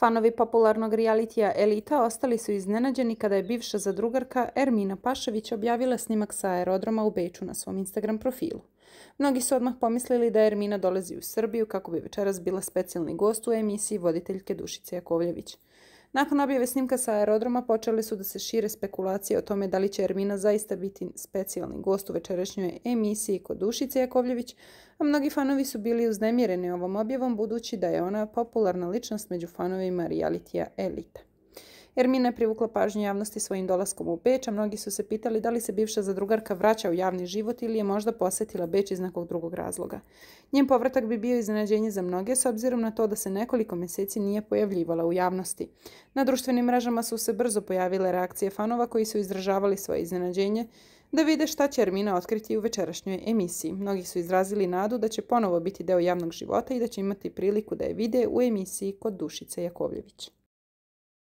Fanovi popularnog realitija Elita ostali su iznenađeni kada je bivša zadrugarka Ermina Pašević objavila snimak sa aerodroma u Beču na svom Instagram profilu. Mnogi su odmah pomislili da Ermina dolazi u Srbiju kako bi večeras bila specijalni gost u emisiji voditeljke Dušice Jakovljević. Nakon objave snimka sa aerodroma počele su da se šire spekulacije o tome da li će Ermina zaista biti specijalni gost u večerašnjoj emisiji kod Dušice Jakovljević, a mnogi fanovi su bili uznemireni ovom objavom budući da je ona popularna ličnost među fanovima realitija Elita. Ermina je privukla pažnju javnosti svojim dolaskom u Beč, a mnogi su se pitali da li se bivša zadrugarka vraća u javni život ili je možda posjetila Beč iz nekog drugog razloga. Njen povratak bi bio iznenađenje za mnoge s obzirom na to da se nekoliko mjeseci nije pojavljivala u javnosti. Na društvenim mrežama su se brzo pojavile reakcije fanova koji su izražavali svoje iznenađenje da vide šta će Ermina otkriti u večerašnjoj emisiji. Mnogi su izrazili nadu da će ponovo biti deo javnog života i da će imati priliku da je vide u emisiji kod Dušice Jakovljević.